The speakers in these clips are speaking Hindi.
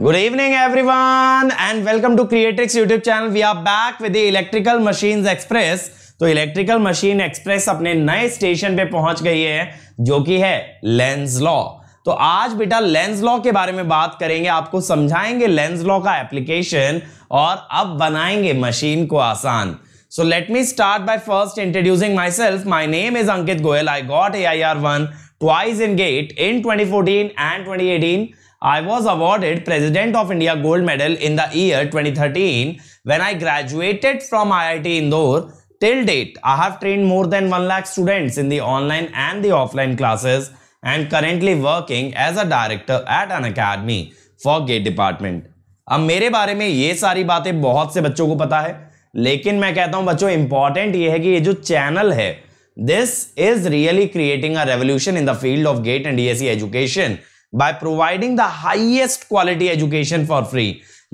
Good evening everyone and welcome to Creatix YouTube channel we are back with electrical machine express तो इलेक्ट्रिकल मशीन एक्सप्रेस अपने नए स्टेशन पे पहुंच गई है जो कि है लेंस लॉ तो आज बेटा लेंस लॉ के बारे में बात करेंगे आपको समझाएंगे लेंस लॉ का एप्लीकेशन और अब बनाएंगे मशीन को आसान so let me start by first introducing myself my name is Ankit Goyal I got A I R one twice in GATE in twenty fourteen and twenty eighteen I was awarded President of India Gold Medal in the year 2013 when I graduated from IIT Indore. Till date, I have trained more than 1 lakh students in the online and the offline classes and currently working as a director at an academy for gate department. अब मेरे बारे में ये सारी बातें बहुत से बच्चों को पता है लेकिन मैं कहता हूं बच्चों इंपॉर्टेंट ये है कि ये जो चैनल है this is really creating a revolution in the field of GATE and DSC education by providing the highest quality education for free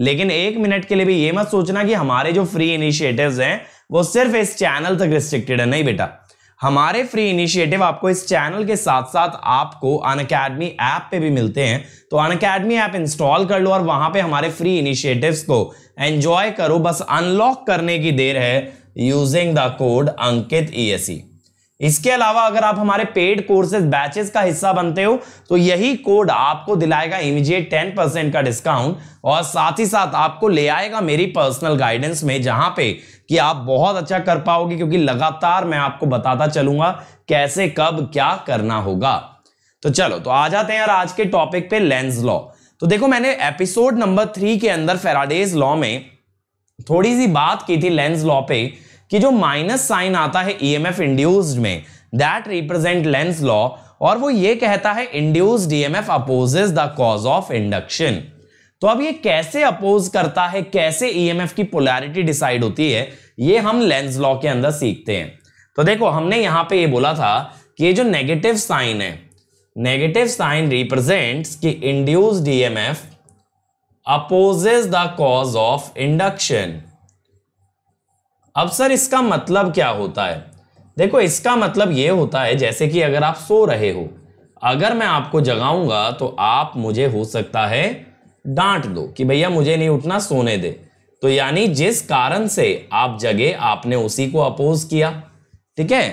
लेकिन एक मिनट के लिए भी ये मत सोचना कि हमारे जो फ्री इनिशिएटिव्स हैं वो सिर्फ इस चैनल तक रिस्ट्रिक्टेड है नहीं बेटा हमारे फ्री इनिशिएटिव आपको इस चैनल के साथ साथ आपको अन अकेडमी ऐप पे भी मिलते हैं तो अन अकेडमी ऐप इंस्टॉल कर लो और वहां पे हमारे फ्री इनिशिएटिव्स को एंजॉय करो बस अनलॉक करने की देर है using the code Ankit E e इसके अलावा अगर आप हमारे पेड कोर्सेज बैचेस का हिस्सा बनते हो तो यही कोड आपको दिलाएगा इमीजिएट टेन परसेंट का डिस्काउंट और साथ ही साथ आपको ले आएगा मेरी पर्सनल गाइडेंस में जहां पे कि आप बहुत अच्छा कर पाओगे क्योंकि लगातार मैं आपको बताता चलूंगा कैसे कब क्या करना होगा तो चलो तो आ जाते हैं यार आज के टॉपिक पे लेंस लॉ तो देखो मैंने एपिसोड नंबर थ्री के अंदर फेराडेज लॉ में थोड़ी सी बात की थी लेंस लॉ पे कि जो माइनस साइन आता है ईएमएफ e इंड्यूस्ड में दैट रिप्रेजेंट लेंस लॉ और वो ये कहता है induced EMF opposes the cause of induction तो अब ये कैसे अपोज करता है कैसे ईएमएफ e की पोलैरिटी डिसाइड होती है ये हम लेंस लॉ के अंदर सीखते हैं तो देखो हमने यहां पे ये बोला था कि ये जो नेगेटिव साइन है नेगेटिव साइन रिप्रेजेंट्स कि induced EMF opposes the cause of induction अब सर इसका मतलब क्या होता है देखो इसका मतलब ये होता है जैसे कि अगर आप सो रहे हो अगर मैं आपको जगाऊंगा तो आप मुझे हो सकता है डांट दो कि भैया मुझे नहीं उठना सोने दे तो यानी जिस कारण से आप जगे आपने उसी को अपोज किया ठीक है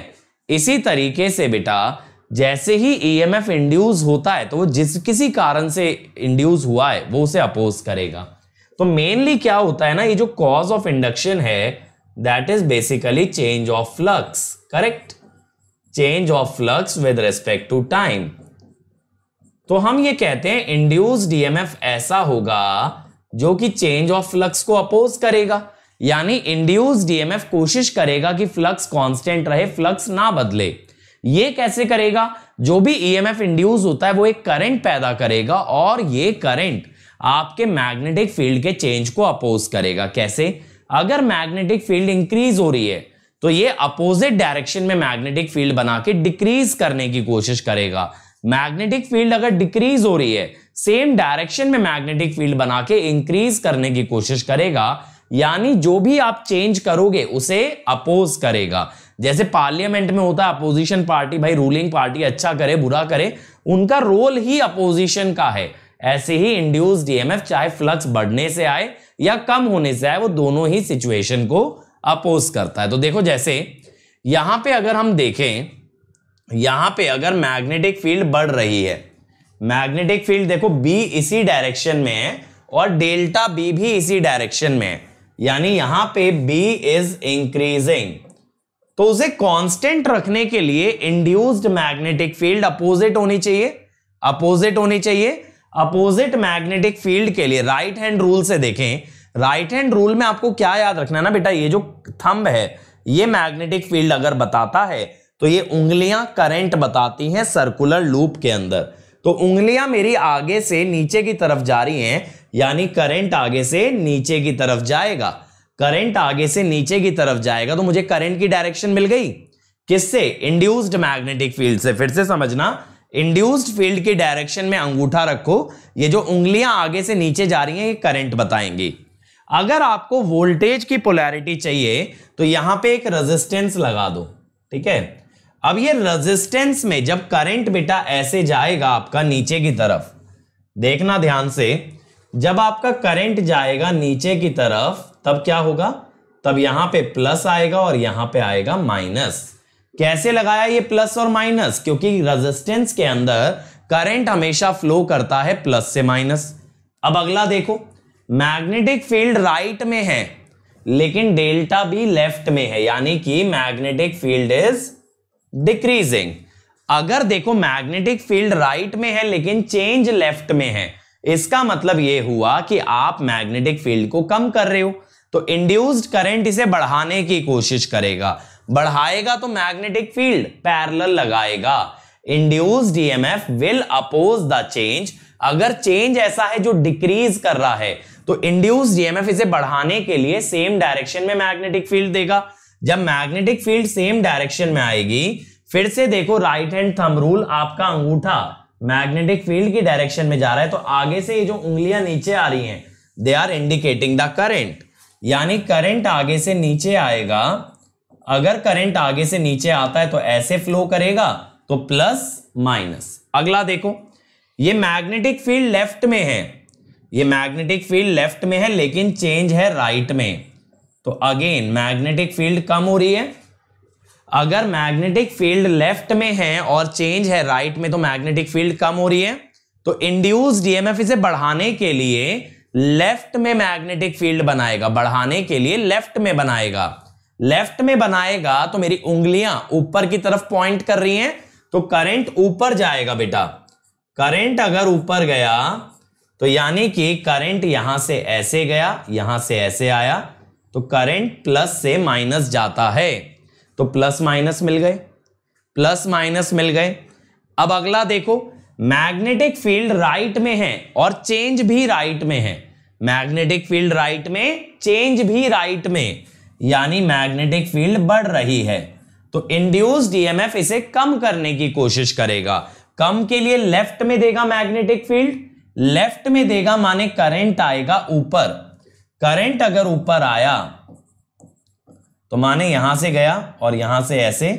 इसी तरीके से बेटा जैसे ही ईएमएफ e इंड्यूस होता है तो वो जिस किसी कारण से इंड्यूस हुआ है वो उसे अपोज करेगा तो मेनली क्या होता है ना ये जो कॉज ऑफ इंडक्शन है that is basically change of flux correct change of flux with respect to time तो हम ये कहते हैं इंड्यूस डीएमएफ ऐसा होगा जो कि चेंज ऑफ फ्लक्स को अपोज करेगा यानी इंड्यूस डीएमएफ कोशिश करेगा कि फ्लक्स कांस्टेंट रहे फ्लक्स ना बदले ये कैसे करेगा जो भी ईएमएफ e इंड्यूस होता है वो एक करंट पैदा करेगा और ये करंट आपके मैग्नेटिक फील्ड के चेंज को अपोज करेगा कैसे अगर मैग्नेटिक फील्ड इंक्रीज हो रही है तो ये अपोजिट डायरेक्शन में मैग्नेटिक फील्ड बना के डिक्रीज करने की कोशिश करेगा मैग्नेटिक फील्ड अगर डिक्रीज हो रही है सेम डायरेक्शन में मैग्नेटिक फील्ड बना के इंक्रीज करने की कोशिश करेगा यानी जो भी आप चेंज करोगे उसे अपोज करेगा जैसे पार्लियामेंट में होता है अपोजिशन पार्टी भाई रूलिंग पार्टी अच्छा करे बुरा करे उनका रोल ही अपोजिशन का है ऐसे ही इंड्यूस डीएमएफ चाहे फ्लक्स बढ़ने से आए या कम होने से आए वो दोनों ही सिचुएशन को अपोज करता है तो देखो जैसे यहां पे अगर हम देखें यहां पे अगर मैग्नेटिक फील्ड बढ़ रही है मैग्नेटिक फील्ड देखो बी इसी डायरेक्शन में है और डेल्टा बी भी इसी डायरेक्शन में है यानी यहां पे बी इज इंक्रीजिंग तो उसे कांस्टेंट रखने के लिए इंड्यूस्ड मैग्नेटिक फील्ड अपोजिट होनी चाहिए अपोजिट होनी चाहिए अपोजिट मैग्नेटिक फील्ड के लिए राइट हैंड रूल से देखें राइट हैंड रूल में आपको क्या याद रखना है ना बेटा ये जो थंब है ये मैग्नेटिक फील्ड अगर बताता है तो ये उंगलियां करंट बताती हैं सर्कुलर लूप के अंदर तो उंगलियां मेरी आगे से नीचे की तरफ जा रही हैं यानी करंट आगे से नीचे की तरफ जाएगा करंट आगे से नीचे की तरफ जाएगा तो मुझे करंट की डायरेक्शन मिल गई किससे इंड्यूस्ड मैग्नेटिक फील्ड से फिर से समझना इंड्यूस्ड फील्ड की डायरेक्शन में अंगूठा रखो ये जो उंगलियां आगे से नीचे जा रही हैं ये करंट बताएंगी अगर आपको वोल्टेज की पोलैरिटी चाहिए तो यहां पे एक रेजिस्टेंस लगा दो ठीक है अब ये रेजिस्टेंस में जब करंट बेटा ऐसे जाएगा आपका नीचे की तरफ देखना ध्यान से जब आपका करंट जाएगा नीचे की तरफ तब क्या होगा तब यहां पे प्लस आएगा और यहां पे आएगा माइनस कैसे लगाया ये प्लस और माइनस क्योंकि रेजिस्टेंस के अंदर करंट हमेशा फ्लो करता है प्लस से माइनस अब अगला देखो मैग्नेटिक फील्ड राइट में है लेकिन डेल्टा भी लेफ्ट में है यानी कि मैग्नेटिक फील्ड इज डिक्रीजिंग अगर देखो मैग्नेटिक फील्ड राइट में है लेकिन चेंज लेफ्ट में है इसका मतलब यह हुआ कि आप मैग्नेटिक फील्ड को कम कर रहे हो तो इंड्यूस्ड करंट इसे बढ़ाने की कोशिश करेगा बढ़ाएगा तो मैग्नेटिक फील्ड पैरेलल लगाएगा induce EMF will oppose the change अगर चेंज ऐसा है जो डिक्रीज कर रहा है तो इंड्यूस डीएमएफ इसे बढ़ाने के लिए सेम डायरेक्शन में मैग्नेटिक फील्ड देगा जब मैग्नेटिक फील्ड सेम डायरेक्शन में आएगी फिर से देखो राइट हैंड थंब रूल आपका अंगूठा मैग्नेटिक फील्ड की डायरेक्शन में जा रहा है तो आगे से ये जो उंगलियां नीचे आ रही हैं they are indicating the current यानी करंट आगे से नीचे आएगा अगर करंट आगे से नीचे आता है तो ऐसे फ्लो करेगा तो प्लस माइनस अगला देखो ये मैग्नेटिक फील्ड लेफ्ट में है ये मैग्नेटिक फील्ड लेफ्ट में है लेकिन चेंज है राइट में तो अगेन मैग्नेटिक फील्ड कम हो रही है अगर मैग्नेटिक फील्ड लेफ्ट में है और चेंज है राइट में तो मैग्नेटिक फील्ड कम हो रही है तो इंड्यूस डीएमएफ इसे बढ़ाने के लिए लेफ्ट में मैग्नेटिक फील्ड बनाएगा बढ़ाने के लिए लेफ्ट में बनाएगा लेफ्ट में बनाएगा तो मेरी उंगलियां ऊपर की तरफ पॉइंट कर रही हैं तो करंट ऊपर जाएगा बेटा करंट अगर ऊपर गया तो यानी कि करंट यहां से ऐसे गया यहां से ऐसे आया तो करंट प्लस से माइनस जाता है तो प्लस माइनस मिल गए प्लस माइनस मिल गए अब अगला देखो मैग्नेटिक फील्ड राइट में है और चेंज भी राइट में है मैग्नेटिक फील्ड राइट में चेंज भी राइट में यानी मैग्नेटिक फील्ड बढ़ रही है तो इंड्यूस ईएमएफ e इसे कम करने की कोशिश करेगा कम के लिए लेफ्ट में देगा मैग्नेटिक फील्ड लेफ्ट में देगा माने करंट आएगा ऊपर करंट अगर ऊपर आया तो माने यहां से गया और यहां से ऐसे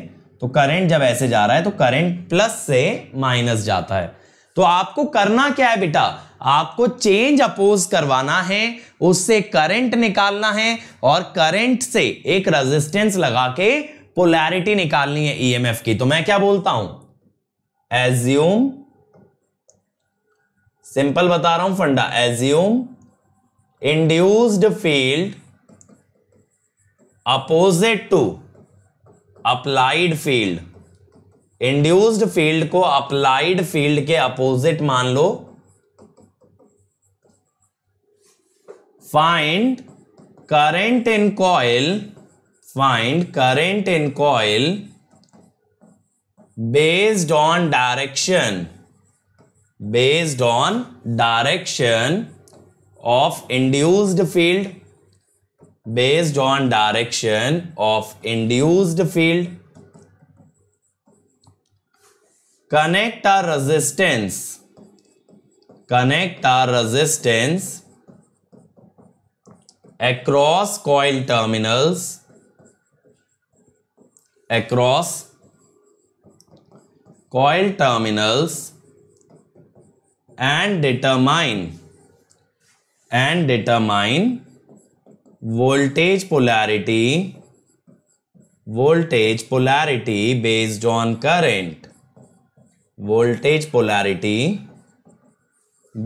तो करंट जब ऐसे जा रहा है तो करंट प्लस से माइनस जाता है तो आपको करना क्या है बेटा आपको चेंज अपोज करवाना है उससे करंट निकालना है और करंट से एक रेजिस्टेंस लगा के पोलैरिटी निकालनी है ईएमएफ e की तो मैं क्या बोलता हूं एज्यूम सिंपल बता रहा हूं फंडा assume induced field opposite to applied field induced field को अप्लाइड फील्ड के अपोजिट मान लो find current in coil find current in coil based on direction based on direction of induced field based on direction of induced field connect our resistance connect our resistance across coil terminals across coil terminals and determine and determine voltage polarity voltage polarity based on current voltage polarity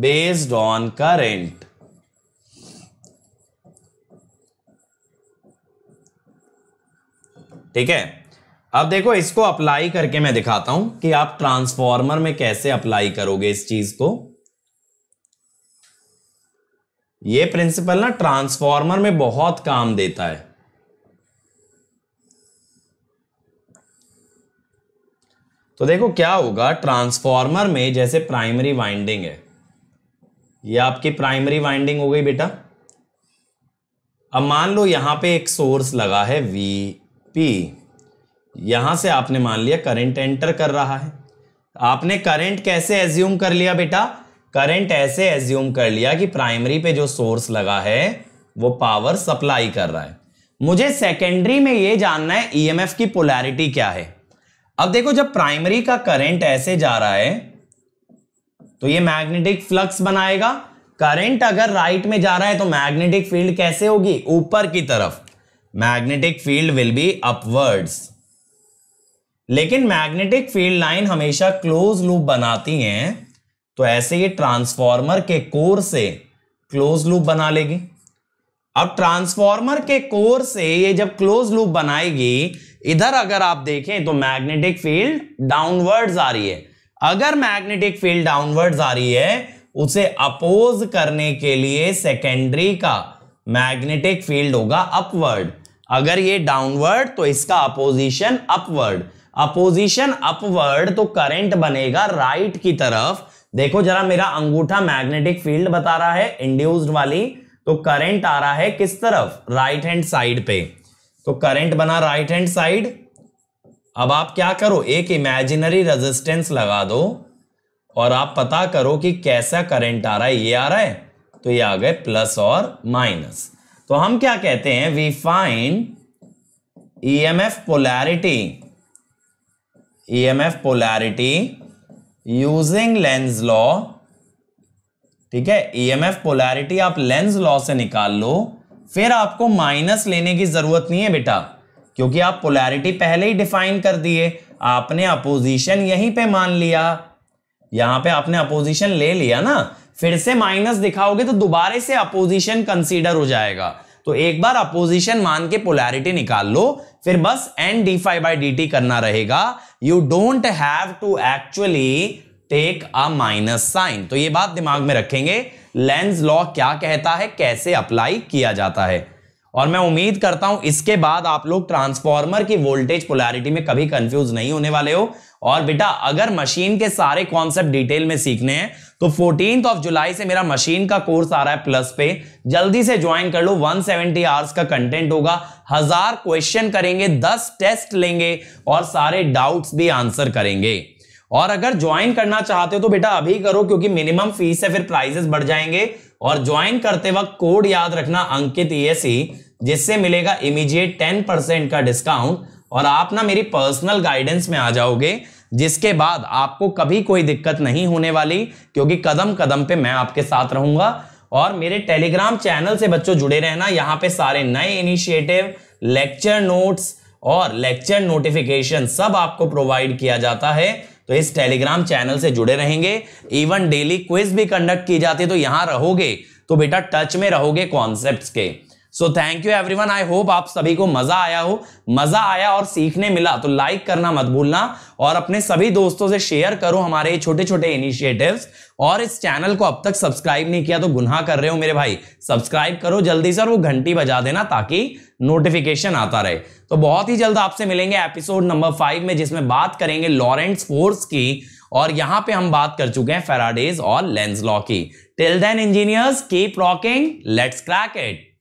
based on current ठीक है अब देखो इसको अप्लाई करके मैं दिखाता हूं कि आप ट्रांसफॉर्मर में कैसे अप्लाई करोगे इस चीज को ये प्रिंसिपल ना ट्रांसफॉर्मर में बहुत काम देता है तो देखो क्या होगा ट्रांसफॉर्मर में जैसे प्राइमरी वाइंडिंग है ये आपकी प्राइमरी वाइंडिंग हो गई बेटा अब मान लो यहां पे एक सोर्स लगा है वी पी यहां से आपने मान लिया करंट एंटर कर रहा है आपने करंट कैसे एज्यूम कर लिया बेटा करंट ऐसे एज्यूम कर लिया कि प्राइमरी पे जो सोर्स लगा है वो पावर सप्लाई कर रहा है मुझे सेकेंडरी में ये जानना है ईएमएफ e की पोलैरिटी क्या है अब देखो जब प्राइमरी का करंट ऐसे जा रहा है तो ये मैग्नेटिक फ्लक्स बनाएगा करंट अगर राइट में जा रहा है तो मैग्नेटिक फील्ड कैसे होगी ऊपर की तरफ magnetic field will be upwards लेकिन मैग्नेटिक फील्ड लाइन हमेशा क्लोज लूप बनाती हैं तो ऐसे ये ट्रांसफॉर्मर के कोर से क्लोज लूप बना लेगी अब ट्रांसफॉर्मर के कोर से ये जब क्लोज लूप बनाएगी इधर अगर आप देखें तो मैग्नेटिक फील्ड डाउनवर्ड्स आ रही है अगर मैग्नेटिक फील्ड डाउनवर्ड्स आ रही है उसे अपोज करने के लिए सेकेंडरी का मैग्नेटिक फील्ड होगा अपवर्ड अगर ये डाउनवर्ड तो इसका अपोजिशन अपवर्ड अपोजिशन अपवर्ड तो करंट बनेगा राइट right की तरफ देखो जरा मेरा अंगूठा मैग्नेटिक फील्ड बता रहा है इंड्यूस्ड वाली तो करंट आ रहा है किस तरफ राइट हैंड साइड पे तो करंट बना राइट हैंड साइड अब आप क्या करो एक इमेजिनरी रेजिस्टेंस लगा दो और आप पता करो कि कैसा करंट आ रहा है ये आ रहा है तो ये आ गए प्लस और माइनस तो हम क्या कहते हैं we find F polarity E M F polarity using Lenz law ठीक है ई एम एफ पोलैरिटी आप लेंस लॉ से निकाल लो फिर आपको माइनस लेने की जरूरत नहीं है बेटा क्योंकि आप पोलैरिटी पहले ही डिफाइन कर दिए आपने अपोजिशन यहीं पे मान लिया यहां पे आपने अपोजिशन ले लिया ना फिर से माइनस दिखाओगे तो दोबारे से अपोजिशन कंसीडर हो जाएगा तो एक बार अपोजिशन मान के पोलैरिटी निकाल लो फिर बस N D phi by D T करना रहेगा you don't have to actually take a minus sign तो ये बात दिमाग में रखेंगे लेंस लॉ क्या कहता है कैसे अप्लाई किया जाता है और मैं उम्मीद करता हूं इसके बाद आप लोग ट्रांसफॉर्मर की वोल्टेज पोलैरिटी में कभी कंफ्यूज नहीं होने वाले हो और बेटा अगर मशीन के सारे कॉन्सेप्ट डिटेल में सीखने हैं तो फोर्टीन ऑफ जुलाई से मेरा मशीन का कोर्स आ रहा है प्लस पे जल्दी से ज्वाइन कर लो 170 आवर्स का कंटेंट होगा हजार क्वेश्चन करेंगे दस टेस्ट लेंगे और सारे डाउट्स भी आंसर करेंगे और अगर ज्वाइन करना चाहते हो तो बेटा अभी करो क्योंकि मिनिमम फीस से फिर प्राइजेस बढ़ जाएंगे और ज्वाइन करते वक्त कोड याद रखना अंकित ईएसई e e, जिससे मिलेगा इमीजिएट टेन परसेंट का डिस्काउंट और आप ना मेरी पर्सनल गाइडेंस में आ जाओगे जिसके बाद आपको कभी कोई दिक्कत नहीं होने वाली क्योंकि कदम कदम पे मैं आपके साथ रहूंगा और मेरे टेलीग्राम चैनल से बच्चों जुड़े रहना यहाँ पे सारे नए इनिशिएटिव लेक्चर नोट्स और लेक्चर नोटिफिकेशन सब आपको प्रोवाइड किया जाता है तो इस टेलीग्राम चैनल से जुड़े रहेंगे इवन डेली क्विज भी कंडक्ट की जाती है तो यहाँ रहोगे तो बेटा टच में रहोगे कॉन्सेप्ट के so thank you everyone I hope आप सभी को मजा आया हो मजा आया और सीखने मिला तो लाइक करना मत भूलना और अपने सभी दोस्तों से शेयर करो हमारे छोटे छोटे इनिशिएटिव्स और इस चैनल को अब तक सब्सक्राइब नहीं किया तो गुनाह कर रहे हो मेरे भाई सब्सक्राइब करो जल्दी से और वो घंटी बजा देना ताकि नोटिफिकेशन आता रहे तो बहुत ही जल्द आपसे मिलेंगे एपिसोड नंबर फाइव में जिसमें बात करेंगे लॉरेंट्स फोर्स की और यहां पे हम बात कर चुके हैं फेराडेज और लेंस लॉ की till then engineers keep rocking let's crack it